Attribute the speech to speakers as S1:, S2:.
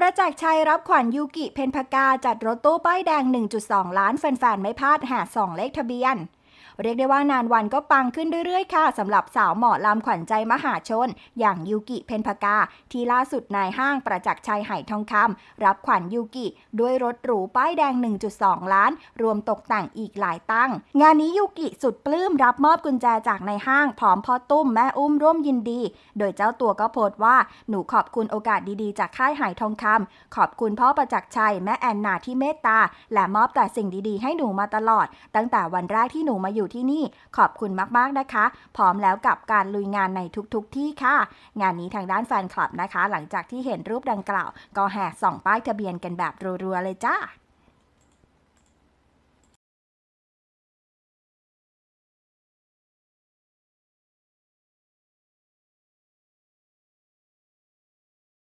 S1: ประจักษ์ชัยรับขวัญยูกิเพนพกาจัดรถตู้ป้ายแดง 1.2 ล้านแฟนๆ ไม่พลาดแห่สองเลขทะเบียนเรียกได้ว่านานวันก็ปังขึ้นเรื่อยๆค่ะสำหรับสาวหมอลำขวัญใจมหาชน อย่างยูกิเพนพกาที่ล่าสุดนายห้างประจักษ์ชัยไห่ทองคำ รับขวัญยูกิด้วยรถหรูป้ายแดง 1.2 ล้าน รวมตกแต่งอีกหลายตั้ง งานนี้ยูกิสุดปลื้มรับมอบกุญแจจากนายห้างพร้อมพ่อตุ้มแม่อุ้มร่วมยินดี โดยเจ้าตัวก็โพสต์ว่าหนูขอบคุณโอกาสดีๆจากค่ายไห่ทองคำขอบคุณพ่อประจักษ์ชัยแม่แอนนาที่เมตตา และมอบแต่สิ่งดีๆให้หนูมาตลอดตั้งแต่วันแรกที่หนูมาอยูู่่ที่นี่ขอบคุณมาก ๆ นะคะ พร้อมแล้วกับการลุยงานในทุก ๆ ที่ค่ะ งานนี้ทางด้านแฟนคลับนะคะ หลังจากที่เห็นรูปดังกล่าว ก็แห่ส่องป้ายทะเบียนกันแบบรัวๆ เลยจ้า